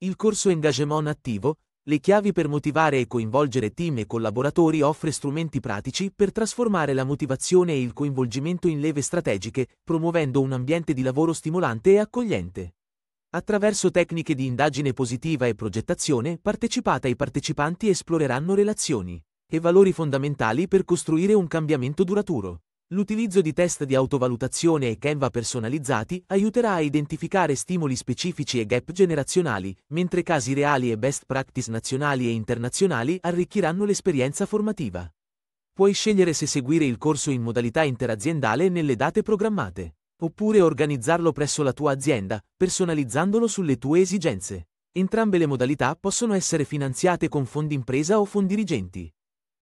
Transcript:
Il corso Engagement Attivo, le chiavi per motivare e coinvolgere team e collaboratori offre strumenti pratici per trasformare la motivazione e il coinvolgimento in leve strategiche, promuovendo un ambiente di lavoro stimolante e accogliente. Attraverso tecniche di indagine positiva e progettazione partecipata i partecipanti esploreranno relazioni e valori fondamentali per costruire un cambiamento duraturo. L'utilizzo di test di autovalutazione e Canva personalizzati aiuterà a identificare stimoli specifici e gap generazionali, mentre casi reali e best practice nazionali e internazionali arricchiranno l'esperienza formativa. Puoi scegliere se seguire il corso in modalità interaziendale nelle date programmate, oppure organizzarlo presso la tua azienda, personalizzandolo sulle tue esigenze. Entrambe le modalità possono essere finanziate con fondi impresa o fondi dirigenti.